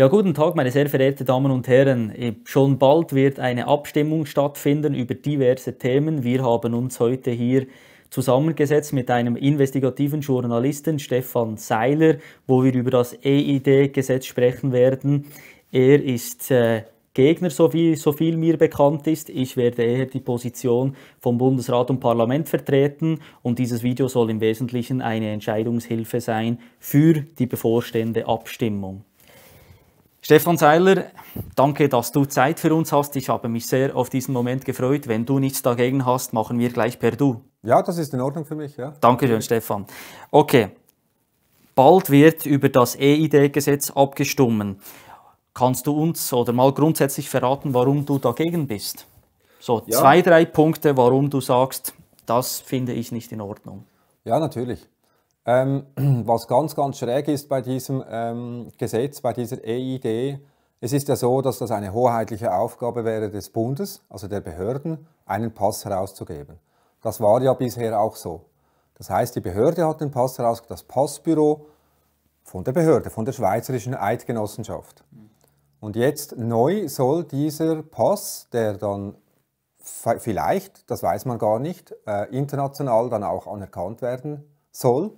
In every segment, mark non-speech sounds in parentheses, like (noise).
Ja, guten Tag, meine sehr verehrten Damen und Herren. Äh, schon bald wird eine Abstimmung stattfinden über diverse Themen. Wir haben uns heute hier zusammengesetzt mit einem investigativen Journalisten, Stefan Seiler, wo wir über das EID-Gesetz sprechen werden. Er ist äh, Gegner, so viel, so viel, mir bekannt ist. Ich werde eher die Position vom Bundesrat und Parlament vertreten und dieses Video soll im Wesentlichen eine Entscheidungshilfe sein für die bevorstehende Abstimmung. Stefan Seiler, danke, dass du Zeit für uns hast. Ich habe mich sehr auf diesen Moment gefreut. Wenn du nichts dagegen hast, machen wir gleich per Du. Ja, das ist in Ordnung für mich. Ja. Dankeschön, Stefan. Okay, bald wird über das EID-Gesetz abgestimmt. Kannst du uns oder mal grundsätzlich verraten, warum du dagegen bist? So ja. zwei, drei Punkte, warum du sagst, das finde ich nicht in Ordnung. Ja, natürlich. Ähm, (clears throat) was ganz, ganz schräg ist bei diesem ähm, Gesetz, bei dieser EID, es ist ja so, dass das eine hoheitliche Aufgabe wäre des Bundes, also der Behörden, einen Pass herauszugeben. Das war ja bisher auch so. Das heißt, die Behörde hat den Pass herausgegeben, das Passbüro von der Behörde, von der Schweizerischen Eidgenossenschaft. Und jetzt neu soll dieser Pass, der dann vielleicht, das weiß man gar nicht, äh, international dann auch anerkannt werden soll,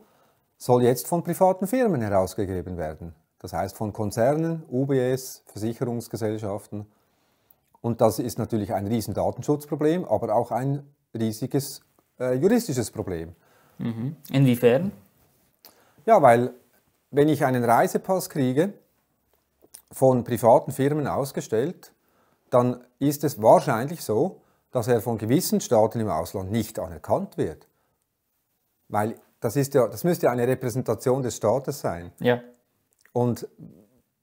soll jetzt von privaten Firmen herausgegeben werden. Das heißt von Konzernen, UBS, Versicherungsgesellschaften. Und das ist natürlich ein riesen Datenschutzproblem, aber auch ein riesiges äh, juristisches Problem. Mhm. Inwiefern? Ja, weil wenn ich einen Reisepass kriege, von privaten Firmen ausgestellt, dann ist es wahrscheinlich so, dass er von gewissen Staaten im Ausland nicht anerkannt wird. Weil das, ist ja, das müsste ja eine Repräsentation des Staates sein. Ja. Und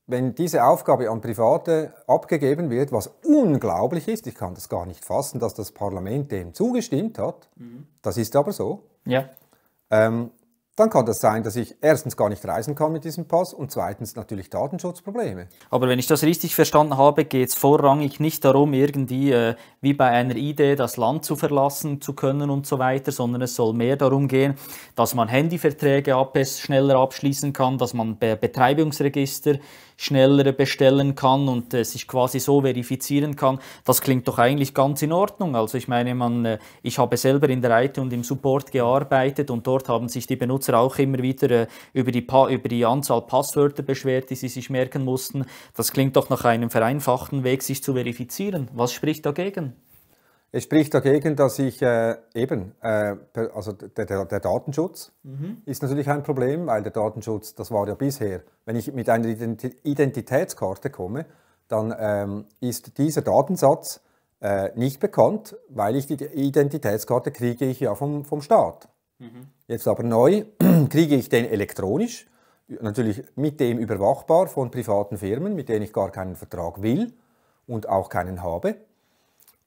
wenn diese Aufgabe an Private abgegeben wird, was unglaublich ist, ich kann das gar nicht fassen, dass das Parlament dem zugestimmt hat, mhm. das ist aber so, ja. ähm, dann kann das sein, dass ich erstens gar nicht reisen kann mit diesem Pass und zweitens natürlich Datenschutzprobleme. Aber wenn ich das richtig verstanden habe, geht es vorrangig nicht darum, irgendwie äh, wie bei einer Idee das Land zu verlassen zu können und so weiter, sondern es soll mehr darum gehen, dass man Handyverträge schneller abschließen kann, dass man Be Betreibungsregister schneller bestellen kann und äh, sich quasi so verifizieren kann. Das klingt doch eigentlich ganz in Ordnung. Also ich meine, man, äh, ich habe selber in der IT und im Support gearbeitet und dort haben sich die Benutzer auch immer wieder äh, über, die über die Anzahl Passwörter beschwert, die sie sich merken mussten. Das klingt doch nach einem vereinfachten Weg, sich zu verifizieren. Was spricht dagegen? Es spricht dagegen, dass ich äh, eben, äh, also der, der, der Datenschutz mhm. ist natürlich ein Problem, weil der Datenschutz, das war ja bisher, wenn ich mit einer Identitätskarte komme, dann ähm, ist dieser Datensatz äh, nicht bekannt, weil ich die Identitätskarte kriege ich ja vom, vom Staat. Mhm. Jetzt aber neu (clears throat) kriege ich den elektronisch, natürlich mit dem überwachbar von privaten Firmen, mit denen ich gar keinen Vertrag will und auch keinen habe.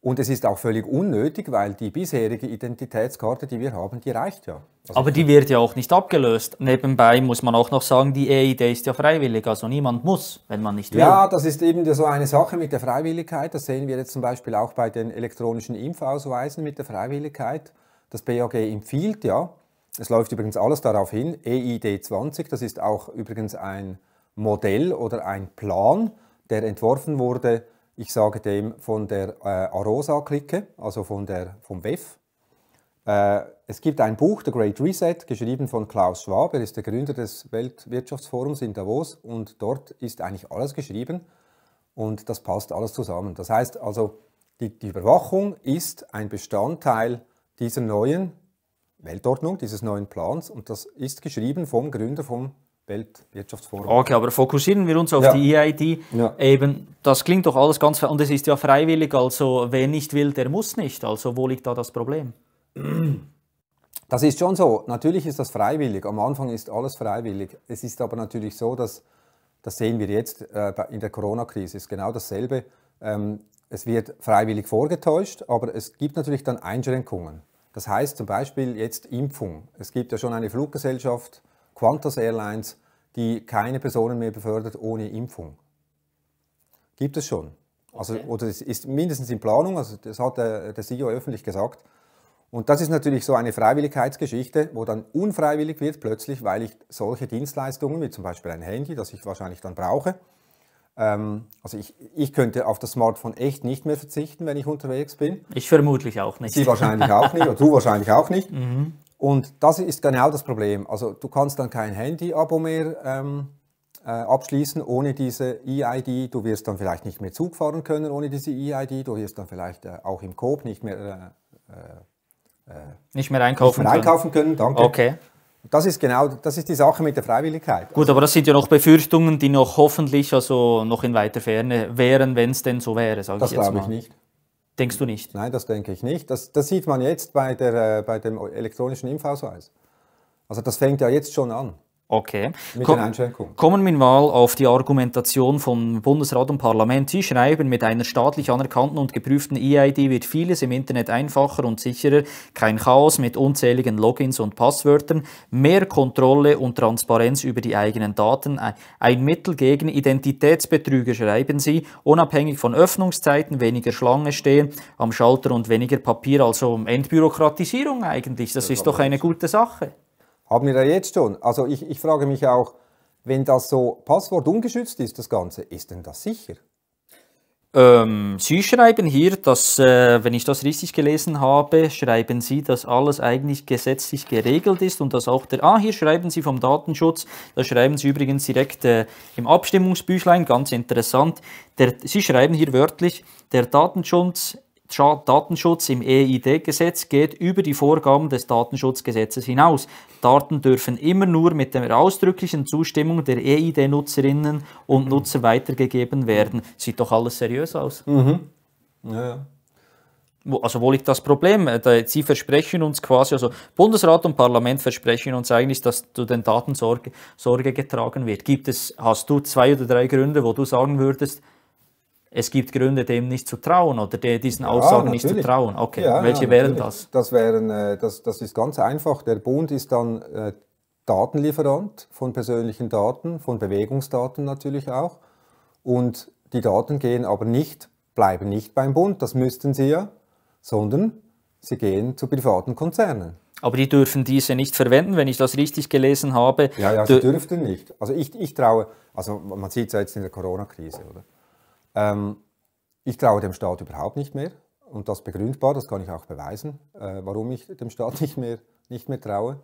Und es ist auch völlig unnötig, weil die bisherige Identitätskarte, die wir haben, die reicht ja. Also Aber die wird ja auch nicht abgelöst. Nebenbei muss man auch noch sagen, die EID ist ja freiwillig, also niemand muss, wenn man nicht will. Ja, das ist eben so eine Sache mit der Freiwilligkeit. Das sehen wir jetzt zum Beispiel auch bei den elektronischen Impfausweisen mit der Freiwilligkeit. Das BAG empfiehlt ja, es läuft übrigens alles darauf hin, EID 20, das ist auch übrigens ein Modell oder ein Plan, der entworfen wurde ich sage dem von der äh, Arosa-Clique, also von der, vom WEF. Äh, es gibt ein Buch, The Great Reset, geschrieben von Klaus Schwab. Er ist der Gründer des Weltwirtschaftsforums in Davos und dort ist eigentlich alles geschrieben und das passt alles zusammen. Das heißt also, die, die Überwachung ist ein Bestandteil dieser neuen Weltordnung, dieses neuen Plans und das ist geschrieben vom Gründer vom Weltwirtschaftsforum. Okay, aber fokussieren wir uns auf ja. die EID. Ja. Eben, das klingt doch alles ganz, und es ist ja freiwillig, also wer nicht will, der muss nicht. Also wo liegt da das Problem? Das ist schon so. Natürlich ist das freiwillig. Am Anfang ist alles freiwillig. Es ist aber natürlich so, dass, das sehen wir jetzt äh, in der Corona-Krise, ist genau dasselbe. Ähm, es wird freiwillig vorgetäuscht, aber es gibt natürlich dann Einschränkungen. Das heißt zum Beispiel jetzt Impfung. Es gibt ja schon eine Fluggesellschaft, Qantas Airlines, die keine Personen mehr befördert ohne Impfung. Gibt es schon. Also, Oder es ist mindestens in Planung, also das hat der, der CEO öffentlich gesagt. Und das ist natürlich so eine Freiwilligkeitsgeschichte, wo dann unfreiwillig wird plötzlich, weil ich solche Dienstleistungen, wie zum Beispiel ein Handy, das ich wahrscheinlich dann brauche, ähm, also ich, ich könnte auf das Smartphone echt nicht mehr verzichten, wenn ich unterwegs bin. Ich vermutlich auch nicht. Sie wahrscheinlich auch nicht, (laughs) oder du wahrscheinlich auch nicht. Mhm. Und das ist genau das Problem. Also du kannst dann kein Handy-Abo mehr ähm, äh, abschließen ohne diese EID. Du wirst dann vielleicht nicht mehr Zug fahren können ohne diese EID. Du wirst dann vielleicht äh, auch im Coop nicht mehr, äh, äh, äh nicht mehr einkaufen, nicht mehr können. können. Danke. Okay. Das ist genau, das ist die Sache mit der Freiwilligkeit. Gut, aber das sind ja noch Befürchtungen, die noch hoffentlich also noch in weiter Ferne wären, wenn es denn so wäre, sage ich jetzt mal. Das glaube ich nicht. Denkst du nicht? Nein, das denke ich nicht. Das, das sieht man jetzt bei, der, äh, bei dem elektronischen Impfausweis. Also das fängt ja jetzt schon an. Okay. Mit Ko den Einschränkungen. Kommen wir mal auf die Argumentation von Bundesrat und Parlament. Sie schreiben, mit einer staatlich anerkannten und geprüften EID wird vieles im Internet einfacher und sicherer, kein Chaos mit unzähligen Logins und Passwörtern, mehr Kontrolle und Transparenz über die eigenen Daten, ein Mittel gegen Identitätsbetrüger, schreiben Sie, unabhängig von Öffnungszeiten, weniger Schlange stehen am Schalter und weniger Papier, also Entbürokratisierung eigentlich. das ist doch eine gute Sache. Haben wir da jetzt schon? Also ich, ich frage mich auch, wenn das so Passwort ungeschützt ist, das Ganze, ist denn das sicher? Ähm, Sie schreiben hier, dass, äh, wenn ich das richtig gelesen habe, schreiben Sie, dass alles eigentlich gesetzlich geregelt ist und dass auch der, ah, hier schreiben Sie vom Datenschutz, da schreiben Sie übrigens direkt äh, im Abstimmungsbüchlein, ganz interessant, der, Sie schreiben hier wörtlich, der Datenschutz Datenschutz im EID-Gesetz geht über die Vorgaben des Datenschutzgesetzes hinaus. Daten dürfen immer nur mit der ausdrücklichen Zustimmung der EID-Nutzerinnen und Nutzer weitergegeben werden. Sieht doch alles seriös aus. Mhm. Ja, ja. Also wo liegt das Problem? Äh, Sie versprechen uns quasi, also Bundesrat und Parlament versprechen uns eigentlich, dass zu den Daten Sorge, Sorge getragen wird. Gibt es, hast du zwei oder drei Gründe, wo du sagen würdest, es gibt Gründe, dem nicht zu trauen oder diesen Aussagen ja, nicht zu trauen. Okay, ja, welche ja, wären das? Das, wären, äh, das? das ist ganz einfach. Der Bund ist dann äh, Datenlieferant von persönlichen Daten, von Bewegungsdaten natürlich auch. Und die Daten gehen aber nicht, bleiben nicht beim Bund, das müssten sie ja, sondern sie gehen zu privaten Konzernen. Aber die dürfen diese nicht verwenden, wenn ich das richtig gelesen habe. Ja, ja, sie dürften nicht. Also ich, ich traue, also man sieht es ja jetzt in der Corona-Krise, oder? Ähm, ich traue dem Staat überhaupt nicht mehr und das begründbar, das kann ich auch beweisen, äh, warum ich dem Staat (laughs) nicht mehr, nicht mehr traue.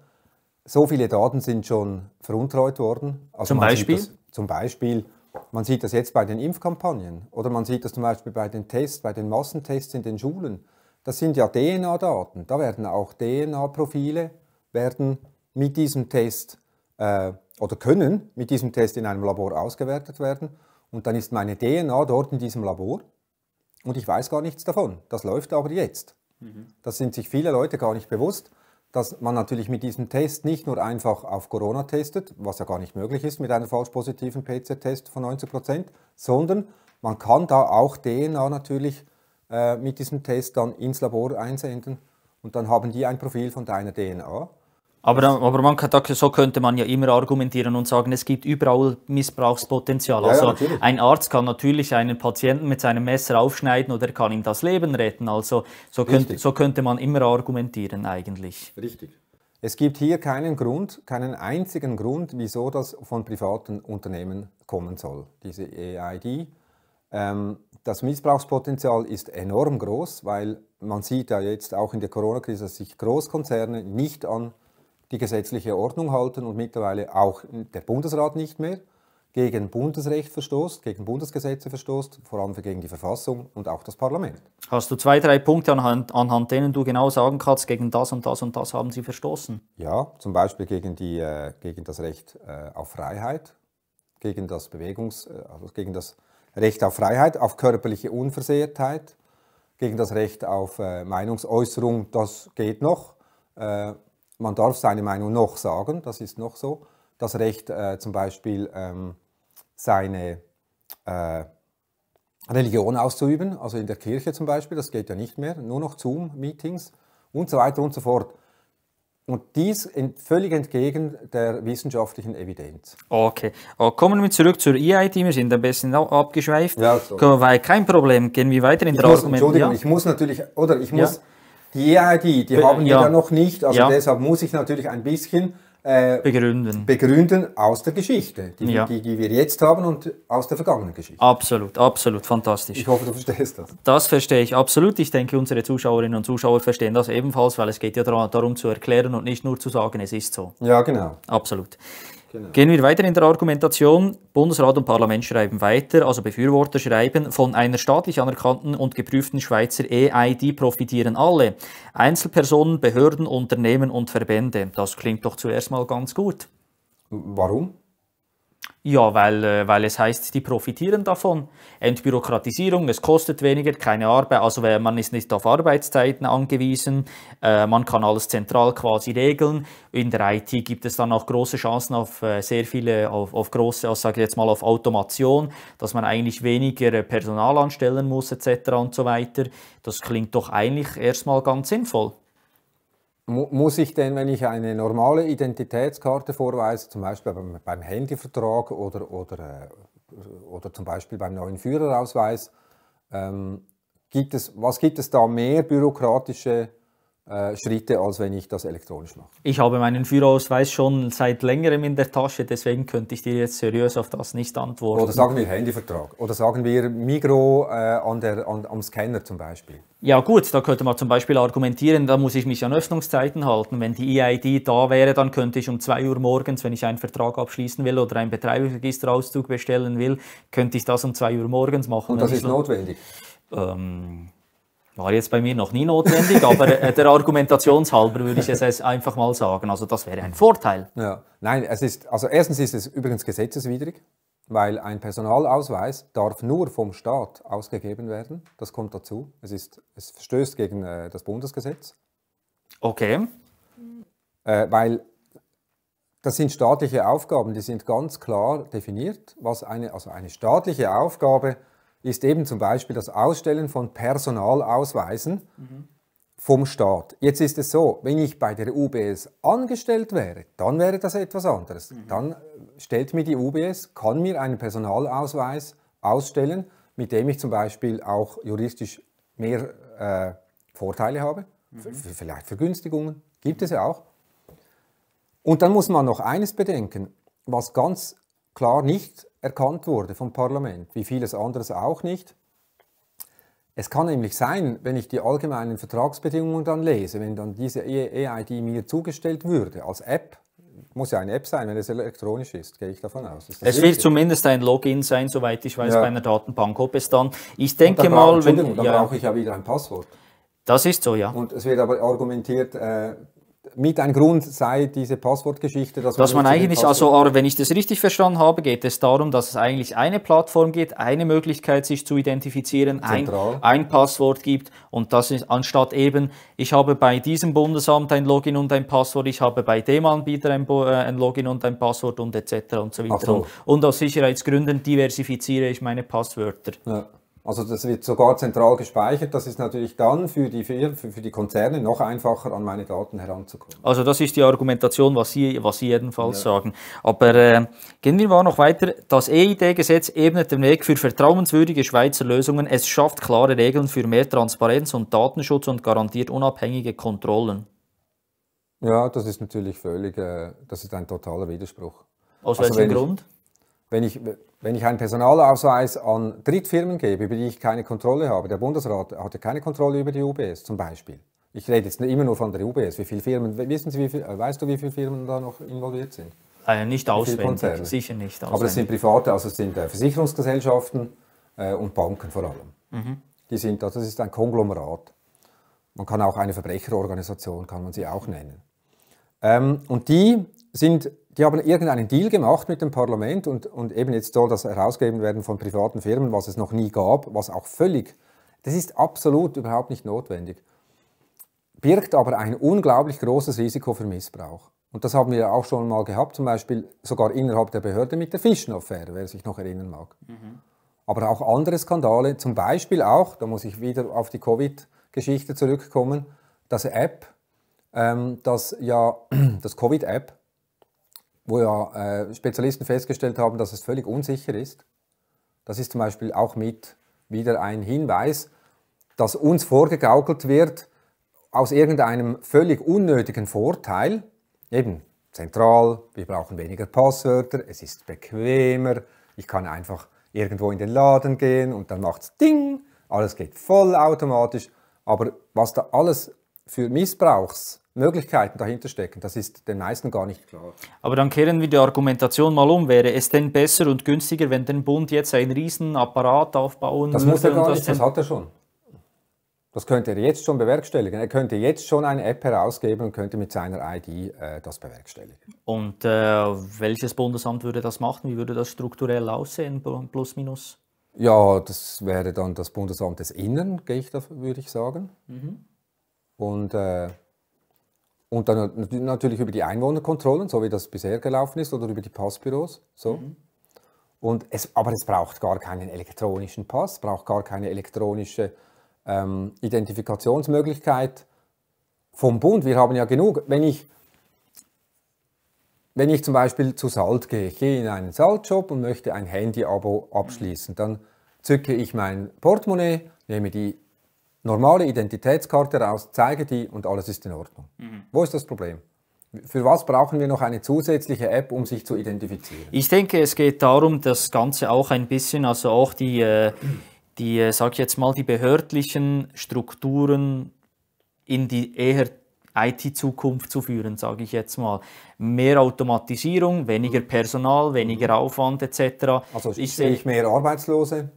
So viele Daten sind schon veruntreut worden. Also zum Beispiel? Das, zum Beispiel, man sieht das jetzt bei den Impfkampagnen oder man sieht das zum Beispiel bei den Tests, bei den Massentests in den Schulen. Das sind ja DNA-Daten. Da werden auch DNA-Profile werden mit diesem Test äh, oder können mit diesem Test in einem Labor ausgewertet werden. Und dann ist meine DNA dort in diesem Labor und ich weiß gar nichts davon. Das läuft aber jetzt. Mhm. Das sind sich viele Leute gar nicht bewusst, dass man natürlich mit diesem Test nicht nur einfach auf Corona testet, was ja gar nicht möglich ist mit einem falsch positiven pc test von 90 Prozent, sondern man kann da auch DNA natürlich äh, mit diesem Test dann ins Labor einsenden und dann haben die ein Profil von deiner DNA aber, aber man kann, so könnte man ja immer argumentieren und sagen, es gibt überall Missbrauchspotenzial. also ja, ein Arzt kann natürlich einen Patienten mit seinem Messer aufschneiden oder kann ihm das Leben retten. Also so, könnt, so könnte man immer argumentieren eigentlich. Richtig. Es gibt hier keinen Grund, keinen einzigen Grund, wieso das von privaten Unternehmen kommen soll, diese EID. Ähm, das Missbrauchspotenzial ist enorm groß, weil man sieht ja jetzt auch in der Corona-Krise, dass sich Großkonzerne nicht an die gesetzliche Ordnung halten und mittlerweile auch der Bundesrat nicht mehr gegen Bundesrecht verstoßt, gegen Bundesgesetze verstoßt, vor allem gegen die Verfassung und auch das Parlament. Hast du zwei, drei Punkte, anhand, anhand denen du genau sagen kannst, gegen das und das und das haben sie verstoßen? Ja, zum Beispiel gegen, die, äh, gegen das Recht äh, auf Freiheit, gegen das Bewegungs-, äh, also gegen das Recht auf Freiheit, auf körperliche Unversehrtheit, gegen das Recht auf äh, Meinungsäußerung, das geht noch äh, man darf seine Meinung noch sagen, das ist noch so. Das Recht äh, zum Beispiel ähm, seine äh, Religion auszuüben, also in der Kirche zum Beispiel, das geht ja nicht mehr, nur noch Zoom-Meetings und so weiter und so fort. Und dies ent völlig entgegen der wissenschaftlichen Evidenz. Okay. Oh, kommen wir zurück zur EIT. Wir sind ein bisschen abgeschweift. Ja, so. kein Problem. Gehen wir weiter in ich der muss, Argumentation. Entschuldigung, ja. ich muss natürlich, oder ich muss, ja. Die EID, die haben ja. wir ja noch nicht, also ja. deshalb muss ich natürlich ein bisschen äh, begründen. begründen aus der Geschichte, die, ja. die, die wir jetzt haben und aus der vergangenen Geschichte. Absolut, absolut, fantastisch. Ich hoffe, du verstehst das. Das verstehe ich absolut. Ich denke, unsere Zuschauerinnen und Zuschauer verstehen das ebenfalls, weil es geht ja darum zu erklären und nicht nur zu sagen, es ist so. Ja, genau. Absolut. Genau. Gehen wir weiter in der Argumentation. Bundesrat und Parlament schreiben weiter, also Befürworter schreiben, von einer staatlich anerkannten und geprüften Schweizer EID profitieren alle. Einzelpersonen, Behörden, Unternehmen und Verbände. Das klingt doch zuerst mal ganz gut. Warum? Ja, weil, äh, weil es heißt, die profitieren davon. Entbürokratisierung, es kostet weniger, keine Arbeit, also äh, man ist nicht auf Arbeitszeiten angewiesen, äh, man kann alles zentral quasi regeln. In der IT gibt es dann auch große Chancen auf sehr viele, auf, auf große, also sage ich jetzt mal auf Automation, dass man eigentlich weniger Personal anstellen muss etc. und so weiter. Das klingt doch eigentlich erstmal ganz sinnvoll muss ich denn, wenn ich eine normale Identitätskarte vorweise, zum Beispiel beim, beim Handyvertrag oder, oder, äh, oder zum Beispiel beim neuen Führerausweis, ähm, gibt es, was gibt es da mehr bürokratische äh, Schritte, als wenn ich das elektronisch mache. Ich habe meinen Führerausweis schon seit längerem in der Tasche, deswegen könnte ich dir jetzt seriös auf das nicht antworten. Oder sagen wir Handyvertrag. Oder sagen wir Migro äh, an an, am Scanner zum Beispiel. Ja gut, da könnte man zum Beispiel argumentieren, da muss ich mich an Öffnungszeiten halten. Wenn die EID da wäre, dann könnte ich um 2 Uhr morgens, wenn ich einen Vertrag abschließen will oder einen Betreiberregisterauszug bestellen will, könnte ich das um 2 Uhr morgens machen. Und das ist notwendig? Ähm war jetzt bei mir noch nie notwendig, aber äh, der Argumentationshalber würde ich es einfach mal sagen. Also das wäre ein Vorteil. Ja. Nein, es ist, also erstens ist es übrigens gesetzeswidrig, weil ein Personalausweis darf nur vom Staat ausgegeben werden. Das kommt dazu. Es, ist, es verstößt gegen äh, das Bundesgesetz. Okay. Äh, weil das sind staatliche Aufgaben, die sind ganz klar definiert, was eine, also eine staatliche Aufgabe ist ist eben zum Beispiel das Ausstellen von Personalausweisen mhm. vom Staat. Jetzt ist es so, wenn ich bei der UBS angestellt wäre, dann wäre das etwas anderes. Mhm. Dann äh, stellt mir die UBS, kann mir einen Personalausweis ausstellen, mit dem ich zum Beispiel auch juristisch mehr äh, Vorteile habe, mhm. vielleicht Vergünstigungen, gibt es ja auch. Und dann muss man noch eines bedenken, was ganz klar nicht erkannt wurde vom Parlament, wie vieles anderes auch nicht. Es kann nämlich sein, wenn ich die allgemeinen Vertragsbedingungen dann lese, wenn dann diese EID e mir zugestellt würde als App, muss ja eine App sein, wenn es elektronisch ist, gehe ich davon aus. Es richtig? wird zumindest ein Login sein, soweit ich weiß, ja. bei einer Datenbank. Ob es dann, ich denke dann mal, wenn. Dann ja. brauche ich ja wieder ein Passwort. Das ist so, ja. Und es wird aber argumentiert, äh, mit ein Grund sei diese Passwortgeschichte. Dass, dass man, eigentlich, also wenn ich das richtig verstanden habe, geht es darum, dass es eigentlich eine Plattform gibt, eine Möglichkeit, sich zu identifizieren, ein, ein, Passwort gibt und das ist anstatt eben, ich habe bei diesem Bundesamt ein Login und ein Passwort, ich habe bei dem Anbieter ein, äh, ein Login und ein Passwort und etc. und so weiter. So. Und, und aus Sicherheitsgründen diversifiziere ich meine Passwörter. Ja. Also das wird sogar zentral gespeichert. Das ist natürlich dann für die, für, für die Konzerne noch einfacher, an meine Daten heranzukommen. Also das ist die Argumentation, was Sie, was Sie jedenfalls ja. sagen. Aber äh, gehen wir mal noch weiter. Das EID-Gesetz ebnet den Weg für vertrauenswürdige Schweizer Lösungen. Es schafft klare Regeln für mehr Transparenz und Datenschutz und garantiert unabhängige Kontrollen. Ja, das ist natürlich völlig, äh, das ist ein totaler Widerspruch. Aus also welchem Grund? Ich, wenn ich, wenn ich einen Personalausweis an Drittfirmen gebe, über die ich keine Kontrolle habe, der Bundesrat hat ja keine Kontrolle über die UBS zum Beispiel. Ich rede jetzt immer nur von der UBS. Wie viele Firmen, wissen Sie, wie viel, weißt du, wie viele Firmen da noch involviert sind? Äh, nicht auswendig, sicher nicht auswendig. Aber es sind private, also es sind äh, Versicherungsgesellschaften äh, und Banken vor allem. Mhm. Die sind, also das ist ein Konglomerat. Man kann auch eine Verbrecherorganisation, kann man sie auch nennen. Ähm, und die sind die haben irgendeinen Deal gemacht mit dem Parlament und, und eben jetzt soll das herausgegeben werden von privaten Firmen, was es noch nie gab, was auch völlig, das ist absolut überhaupt nicht notwendig. Birgt aber ein unglaublich großes Risiko für Missbrauch. Und das haben wir auch schon mal gehabt, zum Beispiel sogar innerhalb der Behörde mit der Fischenaffäre, wer sich noch erinnern mag. Mhm. Aber auch andere Skandale, zum Beispiel auch, da muss ich wieder auf die Covid-Geschichte zurückkommen, das App, ähm, das ja, (clears throat) das Covid-App, wo ja äh, Spezialisten festgestellt haben, dass es völlig unsicher ist. Das ist zum Beispiel auch mit wieder ein Hinweis, dass uns vorgegaukelt wird aus irgendeinem völlig unnötigen Vorteil, eben zentral, wir brauchen weniger Passwörter, es ist bequemer, ich kann einfach irgendwo in den Laden gehen und dann macht es Ding, alles geht vollautomatisch, aber was da alles für Missbrauchs Möglichkeiten dahinter stecken. Das ist den meisten gar nicht klar. Aber dann kehren wir die Argumentation mal um. Wäre es denn besser und günstiger, wenn der Bund jetzt einen riesen Apparat aufbauen das muss er gar das nicht, das hat er schon. Das könnte er jetzt schon bewerkstelligen. Er könnte jetzt schon eine App herausgeben und könnte mit seiner ID äh, das bewerkstelligen. Und äh, welches Bundesamt würde das machen? Wie würde das strukturell aussehen, plus minus? Ja, das wäre dann das Bundesamt des Innern, würde ich sagen. Mhm. Und äh, und dann natürlich über die Einwohnerkontrollen, so wie das bisher gelaufen ist, oder über die Passbüros. So. Mhm. Und es, aber es braucht gar keinen elektronischen Pass, braucht gar keine elektronische ähm, Identifikationsmöglichkeit vom Bund. Wir haben ja genug. Wenn ich, wenn ich zum Beispiel zu Salt gehe, ich gehe in einen Saltshop und möchte ein Handy-Abo abschließen, dann zücke ich mein Portemonnaie, nehme die normale Identitätskarte raus, zeige die und alles ist in Ordnung. Mhm. Wo ist das Problem? Für was brauchen wir noch eine zusätzliche App, um sich zu identifizieren? Ich denke, es geht darum, das Ganze auch ein bisschen, also auch die, äh, die äh, sag ich jetzt mal, die behördlichen Strukturen in die eher IT-Zukunft zu führen, sage ich jetzt mal. Mehr Automatisierung, weniger mhm. Personal, weniger mhm. Aufwand etc. Also ich sehe ich mehr Arbeitslose?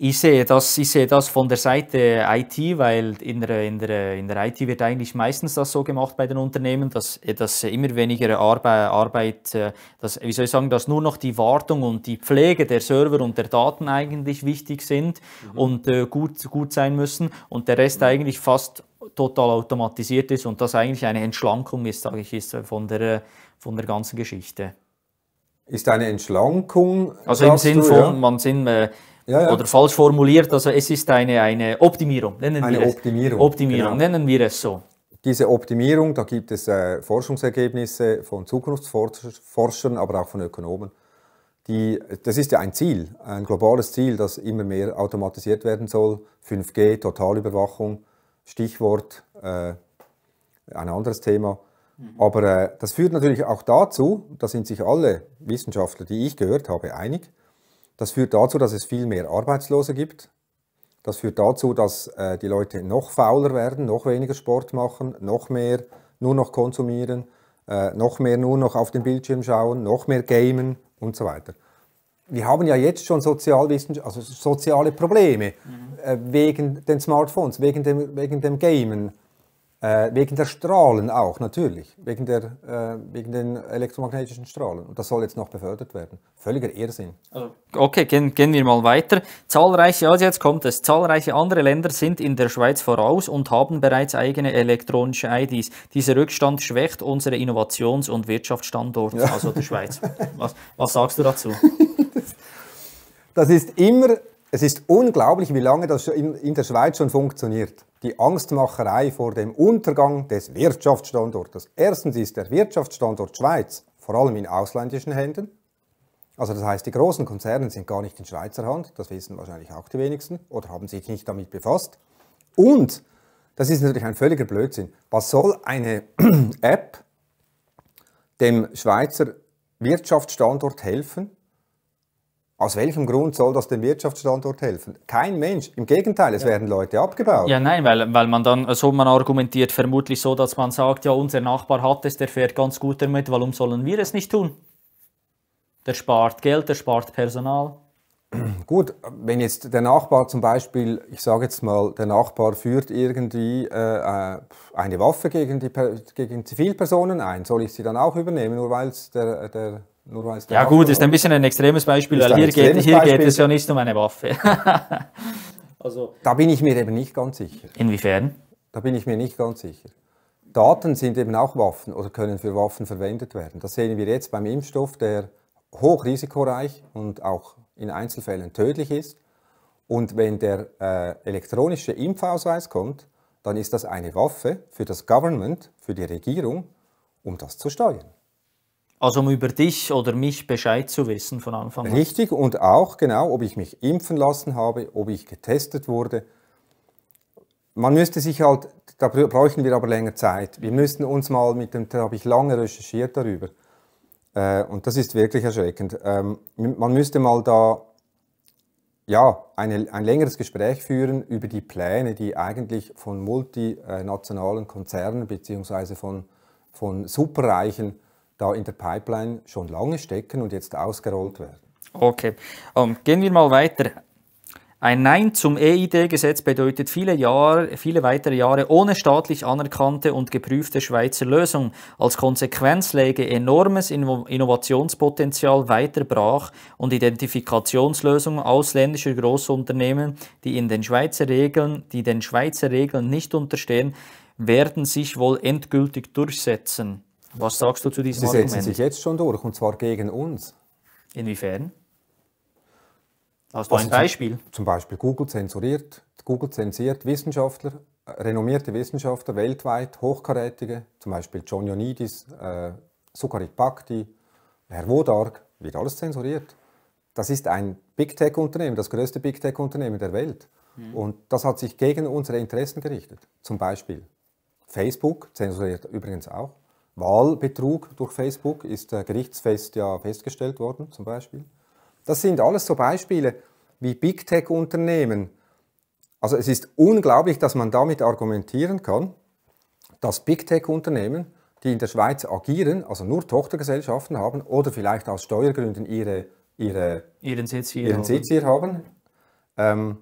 Ich sehe, das, ich sehe das von der Seite IT, weil in der, in, der, in der IT wird eigentlich meistens das so gemacht bei den Unternehmen, dass, dass immer weniger Arbeit, Arbeit äh, dass, wie soll ich sagen, dass nur noch die Wartung und die Pflege der Server und der Daten eigentlich wichtig sind mhm. und äh, gut, gut sein müssen und der Rest mhm. eigentlich fast total automatisiert ist und das eigentlich eine Entschlankung ist, sage ich, ist äh, von, der, von der ganzen Geschichte. Ist eine Entschlankung? Also im Sinn von, ja? man sind. Äh, ja, oder falsch formuliert. Also es ist eine, eine Optimierung, nennen eine wir es. Optimierung, genau. nennen wir es so. Diese Optimierung, da gibt es äh, Forschungsergebnisse von Zukunftsforschern, aber auch von Ökonomen. Die, das ist ja ein Ziel, ein globales Ziel, das immer mehr automatisiert werden soll. 5G, Totalüberwachung, Stichwort, äh, ein anderes Thema. Mhm. Aber äh, das führt natürlich auch dazu, da sind sich alle Wissenschaftler, die ich gehört habe, einig, das führt dazu, dass es viel mehr Arbeitslose gibt. Das führt dazu, dass äh, die Leute noch fauler werden, noch weniger Sport machen, noch mehr nur noch konsumieren, äh, noch mehr nur noch auf den Bildschirm schauen, noch mehr gamen und so weiter. Wir haben ja jetzt schon also soziale Probleme mhm. äh, wegen den Smartphones, wegen dem, wegen dem Gamen äh, wegen der Strahlen auch, natürlich. Wegen, der, äh, wegen den elektromagnetischen Strahlen. Und das soll jetzt noch befördert werden. Völliger Irrsinn. Also, okay, gehen, gehen wir mal weiter. Zahlreiche, also jetzt kommt es, zahlreiche andere Länder sind in der Schweiz voraus und haben bereits eigene elektronische IDs. Dieser Rückstand schwächt unsere Innovations- und Wirtschaftsstandorte, ja. also der Schweiz. Was, was sagst du dazu? (laughs) das ist immer es ist unglaublich, wie lange das in der Schweiz schon funktioniert. Die Angstmacherei vor dem Untergang des Wirtschaftsstandortes. Erstens ist der Wirtschaftsstandort Schweiz vor allem in ausländischen Händen. Also das heißt, die großen Konzerne sind gar nicht in Schweizer Hand, das wissen wahrscheinlich auch die wenigsten oder haben sich nicht damit befasst. Und, das ist natürlich ein völliger Blödsinn, was soll eine (clears throat) App dem Schweizer Wirtschaftsstandort helfen, aus welchem Grund soll das dem Wirtschaftsstandort helfen? Kein Mensch. Im Gegenteil, es ja. werden Leute abgebaut. Ja, nein, weil, weil man dann, äh, so man argumentiert vermutlich so, dass man sagt, ja, unser Nachbar hat es, der fährt ganz gut damit, warum sollen wir es nicht tun? Der spart Geld, der spart Personal. (clears throat) Gut, wenn jetzt der Nachbar zum Beispiel, ich sage jetzt mal, der Nachbar führt irgendwie äh, äh eine Waffe gegen, die, gegen Zivilpersonen ein, soll ich sie dann auch übernehmen, nur weil es der, der ja gut, ist ein bisschen ein extremes Beispiel, weil hier, geht, hier Beispiel. geht es ja nicht um eine Waffe. (laughs) also, da bin ich mir eben nicht ganz sicher. Inwiefern? Da bin ich mir nicht ganz sicher. Daten sind eben auch Waffen oder können für Waffen verwendet werden. Das sehen wir jetzt beim Impfstoff, der hochrisikoreich und auch in Einzelfällen tödlich ist. Und wenn der äh, elektronische Impfausweis kommt, dann ist das eine Waffe für das Government, für die Regierung, um das zu steuern. Also um über dich oder mich Bescheid zu wissen von Anfang an. Richtig und auch genau, ob ich mich impfen lassen habe, ob ich getestet wurde. Man müsste sich halt, da bräuchten wir aber länger Zeit. Wir müssten uns mal mit dem, da habe ich lange recherchiert darüber. Äh, und das ist wirklich erschreckend. Ähm, man müsste mal da ja, eine, ein längeres Gespräch führen über die Pläne, die eigentlich von multinationalen Konzernen bzw. Von, von Superreichen da in der Pipeline schon lange stecken und jetzt ausgerollt werden. Okay, um, ähm, gehen wir mal weiter. Ein Nein zum EID-Gesetz bedeutet viele, Jahre, viele weitere Jahre ohne staatlich anerkannte und geprüfte Schweizer Lösung. Als Konsequenz läge enormes Innovationspotenzial weiter brach und Identifikationslösungen ausländischer Großunternehmen, die in den Schweizer Regeln, die den Schweizer Regeln nicht unterstehen, werden sich wohl endgültig durchsetzen. Was sagst du zu diesem Sie Argument? Sie setzen sich jetzt schon durch, und zwar gegen uns. Inwiefern? Hast du also ein Beispiel? Zum, Beispiel Google zensuriert. Google zensiert Wissenschaftler, äh, renommierte Wissenschaftler weltweit, hochkarätige, zum Beispiel John Ioannidis, äh, Sukarit Bhakti, Herr Wodarg, wird alles zensuriert. Das ist ein Big Tech-Unternehmen, das größte Big Tech-Unternehmen der Welt. Mhm. Und das hat sich gegen unsere Interessen gerichtet. Zum Beispiel Facebook, zensuriert übrigens auch. Wahlbetrug durch Facebook ist äh, gerichtsfest ja festgestellt worden, zum Beispiel. Das sind alles so Beispiele wie Big Tech-Unternehmen. Also es ist unglaublich, dass man damit argumentieren kann, dass Big Tech-Unternehmen, die in der Schweiz agieren, also nur Tochtergesellschaften haben oder vielleicht aus Steuergründen ihre, ihre, ihren Sitz hier ihren haben, Sitz hier haben ähm,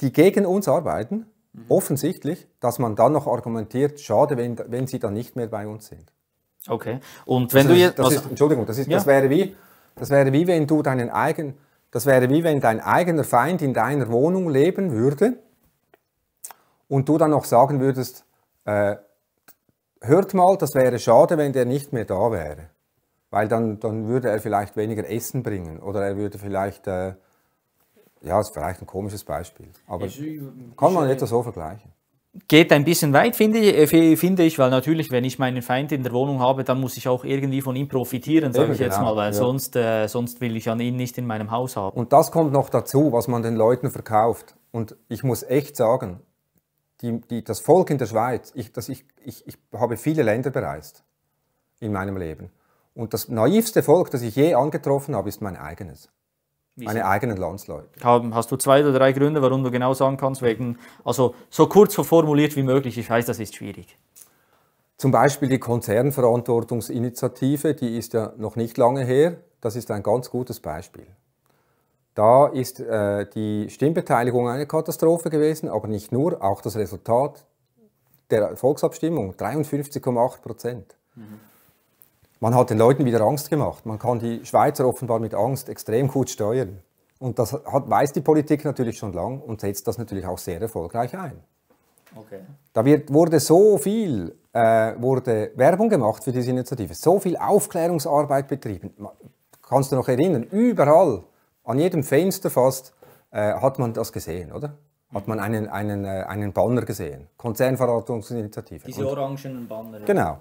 die gegen uns arbeiten Mhm. offensichtlich, dass man dann noch argumentiert, schade, wenn, wenn sie dann nicht mehr bei uns sind. Okay. Und wenn das du jetzt. Das ist, Entschuldigung, das, ist, ja. das, wäre wie, das wäre wie wenn du deinen eigenen. Das wäre wie wenn dein eigener Feind in deiner Wohnung leben würde und du dann noch sagen würdest, äh, hört mal, das wäre schade, wenn der nicht mehr da wäre. Weil dann, dann würde er vielleicht weniger Essen bringen oder er würde vielleicht äh, ja, ist vielleicht ein komisches Beispiel, aber kann man etwa so vergleichen. Geht ein bisschen weit, finde ich, äh, finde ich, weil natürlich, wenn ich meinen Feind in der Wohnung habe, dann muss ich auch irgendwie von ihm profitieren, sage ich jetzt genau, mal, weil ja. sonst, äh, sonst will ich an ihn nicht in meinem Haus haben. Und das kommt noch dazu, was man den Leuten verkauft. Und ich muss echt sagen, die, die, das Volk in der Schweiz, ich, das, ich, ich, ich habe viele Länder bereist in meinem Leben. Und das naivste Volk, das ich je angetroffen habe, ist mein eigenes. Meine eigenen Landsleute. Hast du zwei oder drei Gründe, warum du genau sagen kannst, wegen, also so kurz formuliert wie möglich, ich weiß, das ist schwierig. Zum Beispiel die Konzernverantwortungsinitiative, die ist ja noch nicht lange her, das ist ein ganz gutes Beispiel. Da ist äh, die Stimmbeteiligung eine Katastrophe gewesen, aber nicht nur, auch das Resultat der Volksabstimmung, 53,8 Prozent. Mhm man hat den Leuten wieder Angst gemacht. Man kann die Schweizer offenbar mit Angst extrem gut steuern. Und das hat, weiß die Politik natürlich schon lang und setzt das natürlich auch sehr erfolgreich ein. Okay. Da wird, wurde so viel äh, wurde Werbung gemacht für diese Initiative, so viel Aufklärungsarbeit betrieben. Man, kannst du noch erinnern, überall, an jedem Fenster fast, äh, hat man das gesehen, oder? Hat man einen, einen, äh, einen Banner gesehen, Konzernverratungsinitiative. Diese orangenen Banner. Genau.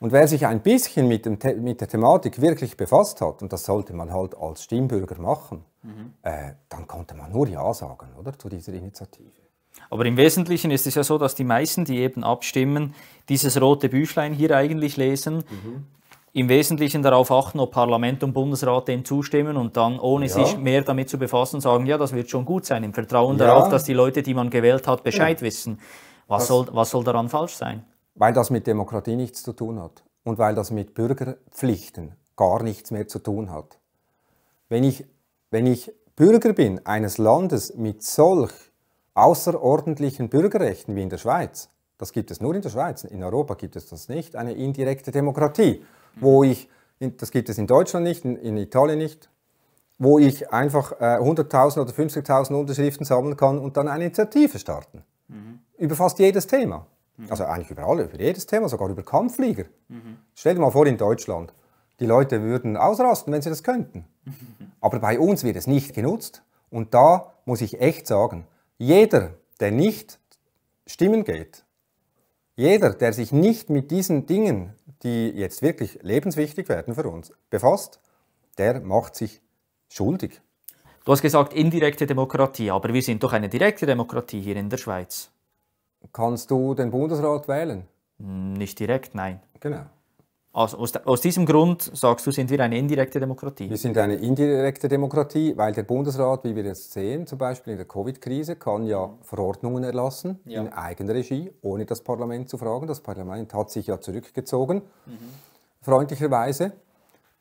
Und wer sich ein bisschen mit, dem, mit, der Thematik wirklich befasst hat, und das sollte man halt als Stimmbürger machen, mhm. äh, dann konnte man nur Ja sagen oder, zu dieser Initiative. Aber im Wesentlichen ist es ja so, dass die meisten, die eben abstimmen, dieses rote Büchlein hier eigentlich lesen, mhm. im Wesentlichen darauf achten, ob Parlament und Bundesrat dem zustimmen und dann, ohne ja. sich mehr damit zu befassen, sagen, ja, das wird schon gut sein, im Vertrauen ja. darauf, dass die Leute, die man gewählt hat, Bescheid ja. wissen. Was, das, soll, was soll daran falsch sein? weil das mit Demokratie nichts zu tun hat und weil das mit Bürgerpflichten gar nichts mehr zu tun hat. Wenn ich, wenn ich Bürger bin eines Landes mit solch außerordentlichen Bürgerrechten wie in der Schweiz, das gibt es nur in der Schweiz, in Europa gibt es das nicht, eine indirekte Demokratie, wo mhm. ich, das gibt es in Deutschland nicht, in Italien nicht, wo ich einfach 100.000 äh, oder 50.000 Unterschriften sammeln kann und dann eine Initiative starten. Mhm. Über fast jedes Thema. Mhm. Also eigentlich über alle, über jedes Thema, sogar über Kampfflieger. Mhm. Stell dir mal vor, in Deutschland, die Leute würden ausrasten, wenn sie das könnten. (laughs) Aber bei uns wird es nicht genutzt. Und da muss ich echt sagen, jeder, der nicht stimmen geht, jeder, der sich nicht mit diesen Dingen, die jetzt wirklich lebenswichtig werden für uns, befasst, der macht sich schuldig. Du hast gesagt indirekte Demokratie, aber wir sind doch eine direkte Demokratie hier in der Schweiz. Kannst du den Bundesrat wählen? Mm, nicht direkt, nein. Genau. Also aus, aus, diesem Grund, sagst du, sind wir eine indirekte Demokratie? Wir sind eine indirekte Demokratie, weil der Bundesrat, wie wir jetzt sehen, zum Beispiel in der Covid-Krise, kann ja Verordnungen erlassen ja. in Eigenregie, ohne das Parlament zu fragen. Das Parlament hat sich ja zurückgezogen, mhm. freundlicherweise.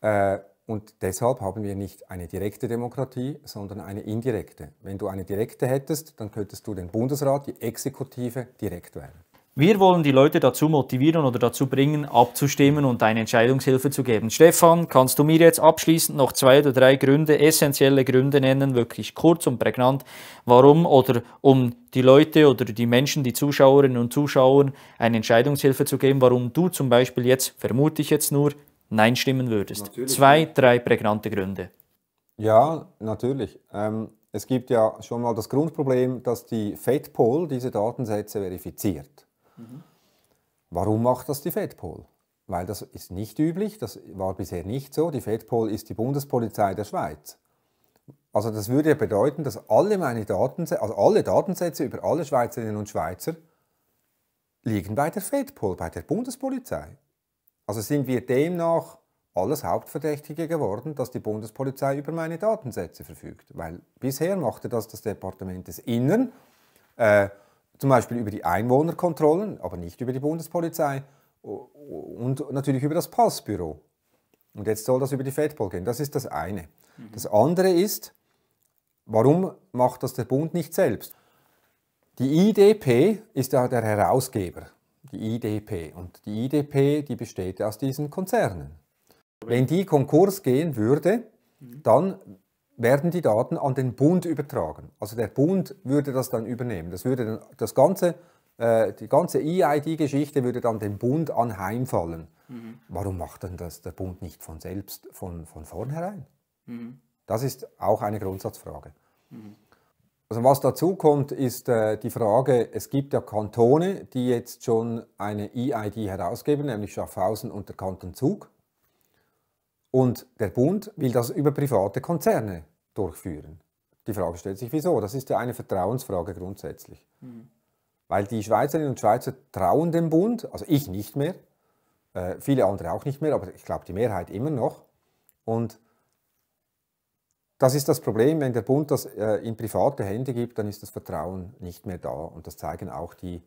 Äh, und deshalb haben wir nicht eine direkte Demokratie, sondern eine indirekte. Wenn du eine direkte hättest, dann könntest du den Bundesrat, die Exekutive, direkt wählen. Wir wollen die Leute dazu motivieren oder dazu bringen, abzustimmen und eine Entscheidungshilfe zu geben. Stefan, kannst du mir jetzt abschließend noch zwei oder drei Gründe, essentielle Gründe nennen, wirklich kurz und prägnant, warum oder um die Leute oder die Menschen, die Zuschauerinnen und Zuschauer, eine Entscheidungshilfe zu geben, warum du zum Beispiel jetzt, vermute ich jetzt nur, Nein stimmen würdest? Natürlich. Zwei, drei prägnante Gründe. Ja, natürlich. Ähm, es gibt ja schon mal das Grundproblem, dass die FedPol diese Datensätze verifiziert. Mhm. Warum macht das die FedPol? Weil das ist nicht üblich, das war bisher nicht so. Die FedPol ist die Bundespolizei der Schweiz. Also das würde ja bedeuten, dass alle meine Datensätze, also alle Datensätze über alle Schweizerinnen und Schweizer liegen bei der FedPol, bei der Bundespolizei. Also sind wir demnach alles Hauptverdächtige geworden, dass die Bundespolizei über meine Datensätze verfügt. Weil bisher machte das das Departement des Innern, äh, zum Beispiel über die Einwohnerkontrollen, aber nicht über die Bundespolizei und natürlich über das Passbüro. Und jetzt soll das über die FedPol gehen. Das ist das eine. Mhm. Das andere ist, warum macht das der Bund nicht selbst? Die IDP ist ja der Herausgeber die IDP. Und die IDP, die besteht aus diesen Konzernen. Wenn die Konkurs gehen würde, mhm. dann werden die Daten an den Bund übertragen. Also der Bund würde das dann übernehmen. Das würde das ganze, äh, die ganze EID-Geschichte würde dann dem Bund anheimfallen. Mhm. Warum macht denn das der Bund nicht von selbst, von, von vornherein? Mhm. Das ist auch eine Grundsatzfrage. Mhm. Also was dazu kommt, ist äh, die Frage, es gibt ja Kantone, die jetzt schon eine EID herausgeben, nämlich Schaffhausen und der Kanton Zug. Und der Bund will das über private Konzerne durchführen. Die Frage stellt sich, wieso? Das ist ja eine Vertrauensfrage grundsätzlich. Mhm. Weil die Schweizerinnen und Schweizer trauen dem Bund, also ich nicht mehr, äh, viele andere auch nicht mehr, aber ich glaube die Mehrheit immer noch. Und das ist das Problem, wenn der Bund das äh, in private Hände gibt, dann ist das Vertrauen nicht mehr da. Und das zeigen auch die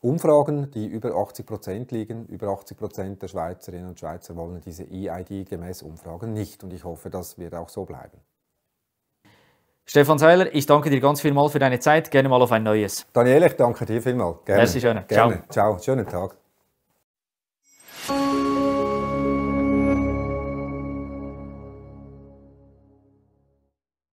Umfragen, die über 80 Prozent liegen. Über 80 Prozent der Schweizerinnen und Schweizer wollen diese EID gemäß Umfragen nicht. Und ich hoffe, das wird auch so bleiben. Stefan Seiler, ich danke dir ganz vielmal für deine Zeit. Gerne mal auf ein neues. Daniel, ich danke dir vielmal. Gerne. Merci schön. Gerne. Ciao. Ciao. Schönen Tag.